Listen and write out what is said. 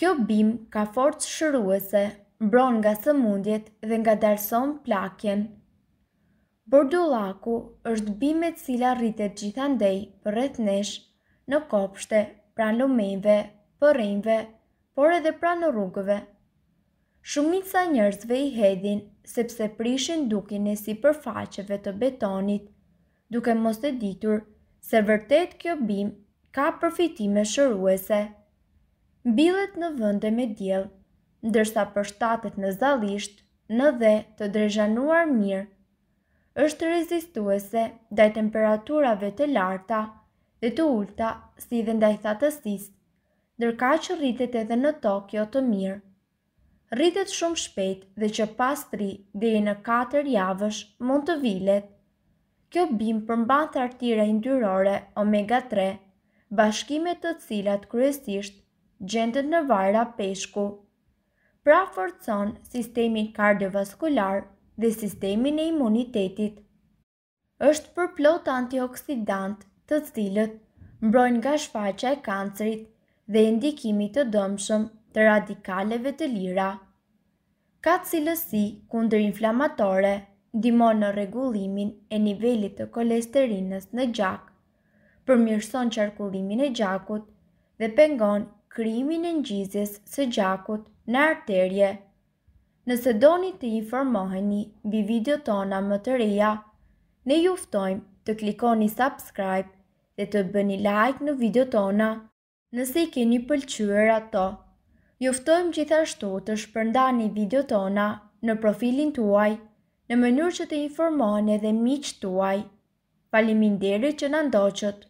Kjo bim ka forcë shëruese, mbron nga sëmundjet dhe nga derson plakjen. Bordulaku është bimet cila rritet gjithandej për rreth nesh, në kopshte, pra lumejve, përrejnve, por edhe pra në rrugëve. Shumica njerëzve i hedhin sepse prishin dukin e si përfaqeve të betonit, duke mos e ditur se vërtet kjo bim ka përfitime shëruese mbilet në vënde me djel, ndërsa përshtatet në zalisht, në dhe të drejxanuar mirë, është rezistuese ndaj temperaturave të larta dhe të ulta si dhe ndaj thatësis, dërka që rritet edhe në Tokio të mirë. Rritet shumë shpejt dhe që pas 3 dhe në 4 javësh mund të vilet. Kjo bim përmban të indyrore omega 3, bashkimet të cilat kryesisht gjendet në vajra peshku. Pra forcon sistemi kardiovaskular dhe sistemin e imunitetit. Êshtë për plot antioksidant të cilët mbrojnë nga shfaqa e kancerit dhe ndikimi të dëmshëm të radikaleve të lira. Ka cilësi kundër inflamatore, dimon në regullimin e nivelit të kolesterinës në gjak, përmirëson qarkullimin e gjakut dhe pengon krimin e njëzjes së gjakut në arterje. Nëse doni të informoheni bi video tona më të reja, ne juftojmë të klikoni subscribe dhe të bëni like në video tona. Nëse i keni pëlqyer ato, juftojmë gjithashtu të shpërndani video tona në profilin tuaj, në mënyrë që të informohen edhe miqë tuaj. Falimin deri që në ndoqët.